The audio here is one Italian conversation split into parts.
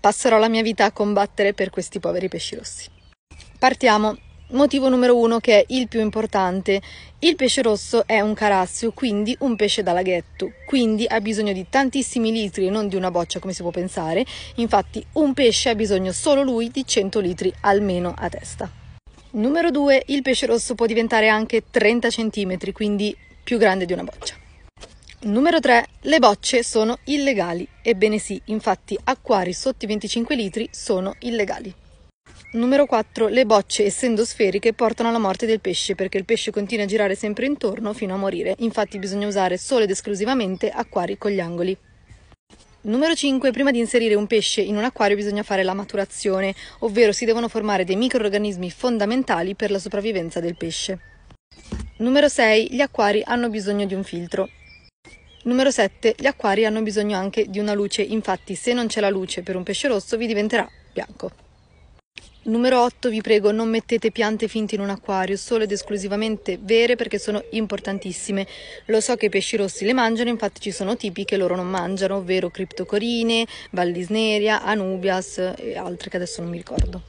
passerò la mia vita a combattere per questi poveri pesci rossi. Partiamo. Motivo numero uno che è il più importante. Il pesce rosso è un carassio, quindi un pesce da laghetto, quindi ha bisogno di tantissimi litri e non di una boccia come si può pensare. Infatti un pesce ha bisogno solo lui di 100 litri almeno a testa. Numero due, il pesce rosso può diventare anche 30 cm, quindi più grande di una boccia. Numero 3. Le bocce sono illegali. Ebbene sì, infatti acquari sotto i 25 litri sono illegali. Numero 4. Le bocce, essendo sferiche, portano alla morte del pesce perché il pesce continua a girare sempre intorno fino a morire. Infatti bisogna usare solo ed esclusivamente acquari con gli angoli. Numero 5. Prima di inserire un pesce in un acquario bisogna fare la maturazione, ovvero si devono formare dei microorganismi fondamentali per la sopravvivenza del pesce. Numero 6. Gli acquari hanno bisogno di un filtro. Numero 7. Gli acquari hanno bisogno anche di una luce, infatti se non c'è la luce per un pesce rosso vi diventerà bianco. Numero 8. Vi prego non mettete piante finte in un acquario, solo ed esclusivamente vere perché sono importantissime. Lo so che i pesci rossi le mangiano, infatti ci sono tipi che loro non mangiano, ovvero criptocorine, vallisneria, anubias e altre che adesso non mi ricordo.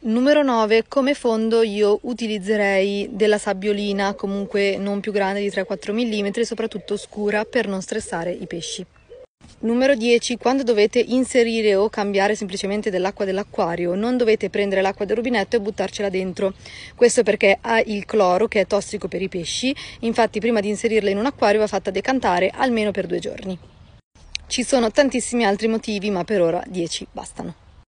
Numero 9, come fondo io utilizzerei della sabbiolina, comunque non più grande di 3-4 mm, soprattutto scura per non stressare i pesci. Numero 10, quando dovete inserire o cambiare semplicemente dell'acqua dell'acquario, non dovete prendere l'acqua del rubinetto e buttarcela dentro. Questo perché ha il cloro che è tossico per i pesci, infatti prima di inserirla in un acquario va fatta decantare almeno per due giorni. Ci sono tantissimi altri motivi, ma per ora 10 bastano.